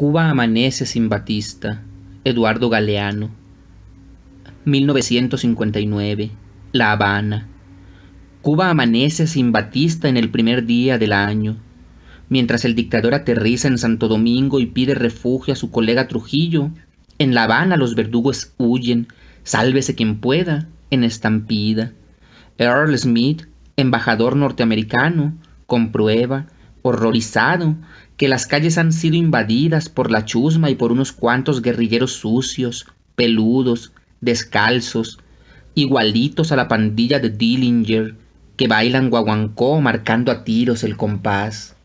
Cuba amanece sin Batista, Eduardo Galeano. 1959, La Habana. Cuba amanece sin Batista en el primer día del año, mientras el dictador aterriza en Santo Domingo y pide refugio a su colega Trujillo. En La Habana los verdugos huyen, sálvese quien pueda, en estampida. Earl Smith, embajador norteamericano, comprueba horrorizado, que las calles han sido invadidas por la chusma y por unos cuantos guerrilleros sucios, peludos, descalzos, igualitos a la pandilla de Dillinger, que bailan guaguancó marcando a tiros el compás.